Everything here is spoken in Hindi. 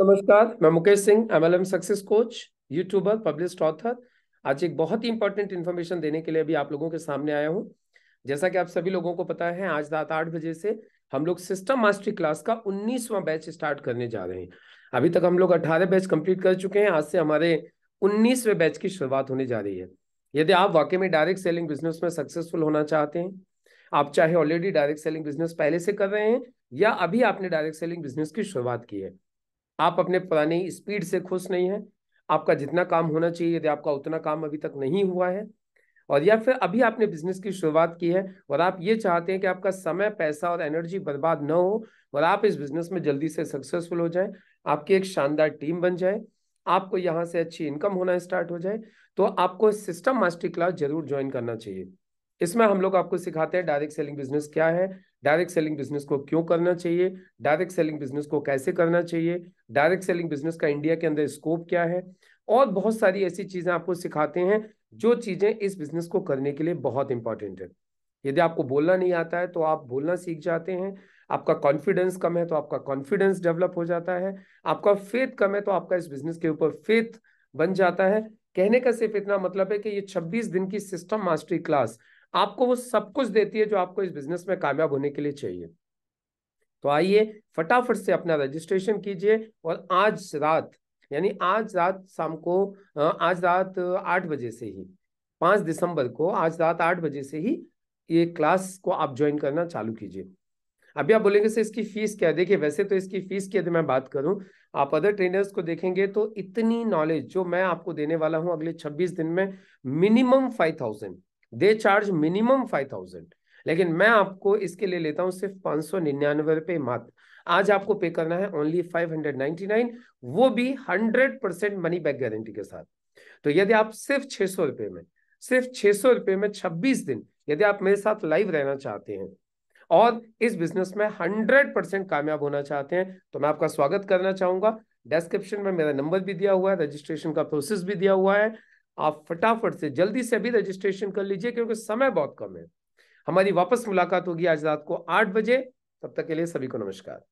नमस्कार मैं Mukesh Singh MLM success coach YouTuber publicist author आज एक बहुत ही इंपॉर्टेंट इन्फॉर्मेशन देने के लिए अभी आप लोगों के सामने आया हूँ जैसा कि आप सभी लोगों को पता है आज रात आठ बजे से हम लोग सिस्टम मास्टरी क्लास का उन्नीसवां बैच स्टार्ट करने जा रहे हैं अभी तक हम लोग अट्ठारह बैच कंप्लीट कर चुके हैं आज से हमारे उन्नीसवें बैच की शुरुआत होने जा रही है यदि आप वाकई में डायरेक्ट सेलिंग बिजनेस में सक्सेसफुल होना चाहते हैं आप चाहे ऑलरेडी डायरेक्ट सेलिंग बिजनेस पहले से कर रहे हैं या अभी आपने डायरेक्ट सेलिंग बिजनेस की शुरुआत की है आप अपने पुराने स्पीड से खुश नहीं हैं आपका जितना काम होना चाहिए यदि आपका उतना काम अभी तक नहीं हुआ है और या फिर अभी आपने बिजनेस की शुरुआत की है और आप ये चाहते हैं कि आपका समय पैसा और एनर्जी बर्बाद न हो और आप इस बिजनेस में जल्दी से सक्सेसफुल हो जाए आपकी एक शानदार टीम बन जाए आपको यहाँ से अच्छी इनकम होना स्टार्ट हो जाए तो आपको सिस्टम मास्टर क्लास जरूर ज्वाइन करना चाहिए इसमें हम लोग आपको सिखाते हैं डायरेक्ट सेलिंग बिजनेस क्या है डायरेक्ट सेलिंग बिजनेस को क्यों करना चाहिए डायरेक्ट सेलिंग बिजनेस को कैसे करना चाहिए डायरेक्ट सेलिंग बिजनेस का इंडिया के अंदर स्कोप क्या है और बहुत सारी ऐसी चीजें आपको सिखाते हैं जो चीजें इस बिजनेस को करने के लिए बहुत इंपॉर्टेंट है यदि आपको बोलना नहीं आता है तो आप बोलना सीख जाते हैं आपका कॉन्फिडेंस कम है तो आपका कॉन्फिडेंस डेवलप हो जाता है आपका फेथ कम है तो आपका इस बिजनेस के ऊपर फेथ बन जाता है कहने का सिर्फ इतना मतलब है कि ये 26 दिन की सिस्टम मास्टरी क्लास आपको वो सब कुछ देती है जो आपको इस बिजनेस में कामयाब होने के लिए चाहिए तो आइए फटाफट से अपना रजिस्ट्रेशन कीजिए और आज रात यानी आज रात शाम को आज रात आठ बजे से ही पाँच दिसंबर को आज रात आठ बजे से ही ये क्लास को आप ज्वाइन करना चालू कीजिए अभी आप बोलेंगे इसकी फीस क्या है देखिए वैसे तो इसकी फीस की यदि मैं बात करूं आप अदर ट्रेनर्स को देखेंगे तो इतनी नॉलेज जो मैं आपको देने वाला हूं अगले 26 दिन में minimum five thousand the charge minimum five thousand लेकिन मैं आपको इसके लिए लेता हूं सिर्फ पांच सौ निन्यानवे रुपए मात्र आज आपको पे करना है only five hundred ninety nine वो भी hundred percent money back guarantee के साथ तो यदि आप सिर्फ छह सौ रुपये में सिर्फ छह सौ रुपए में छब्बीस दिन यदि आप मेरे साथ लाइव रहना चाहते हैं और इस बिजनेस में हंड्रेड परसेंट कामयाब होना चाहते हैं तो मैं आपका स्वागत करना चाहूंगा डिस्क्रिप्शन में मेरा नंबर भी दिया हुआ है रजिस्ट्रेशन का प्रोसेस भी दिया हुआ है आप फटाफट से जल्दी से अभी रजिस्ट्रेशन कर लीजिए क्योंकि समय बहुत कम है हमारी वापस मुलाकात होगी आज रात को आठ बजे तब तक के लिए सभी को नमस्कार